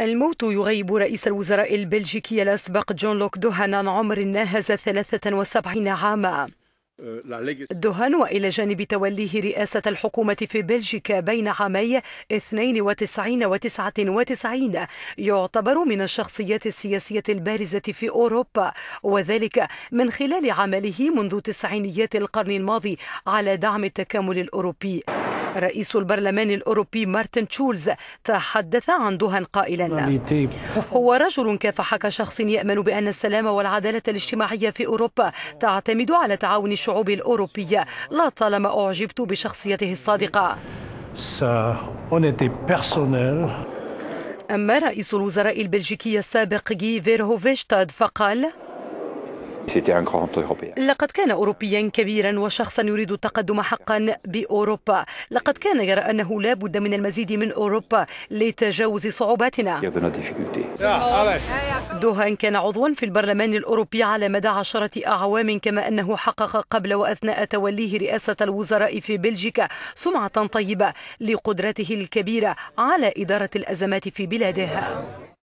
الموت يغيب رئيس الوزراء البلجيكي الأسبق جون لوك دوهان عن عمر ناهز 73 عاما أه، دوهان وإلى جانب توليه رئاسة الحكومة في بلجيكا بين عامي 92 و 99 يعتبر من الشخصيات السياسية البارزة في أوروبا وذلك من خلال عمله منذ تسعينيات القرن الماضي على دعم التكامل الأوروبي رئيس البرلمان الأوروبي مارتن تشولز تحدث عن دهن قائلا هو رجل كافح كشخص يأمن بأن السلام والعدالة الاجتماعية في أوروبا تعتمد على تعاون الشعوب الأوروبية لا طالما أعجبت بشخصيته الصادقة أما رئيس الوزراء البلجيكي السابق جي فيرهوفيشتاد فقال لقد كان أوروبيا كبيرا وشخصا يريد التقدم حقا بأوروبا لقد كان يرى أنه لا بد من المزيد من أوروبا لتجاوز صعوباتنا دوهان كان عضوا في البرلمان الأوروبي على مدى عشرة أعوام كما أنه حقق قبل وأثناء توليه رئاسة الوزراء في بلجيكا سمعة طيبة لقدرته الكبيرة على إدارة الأزمات في بلاده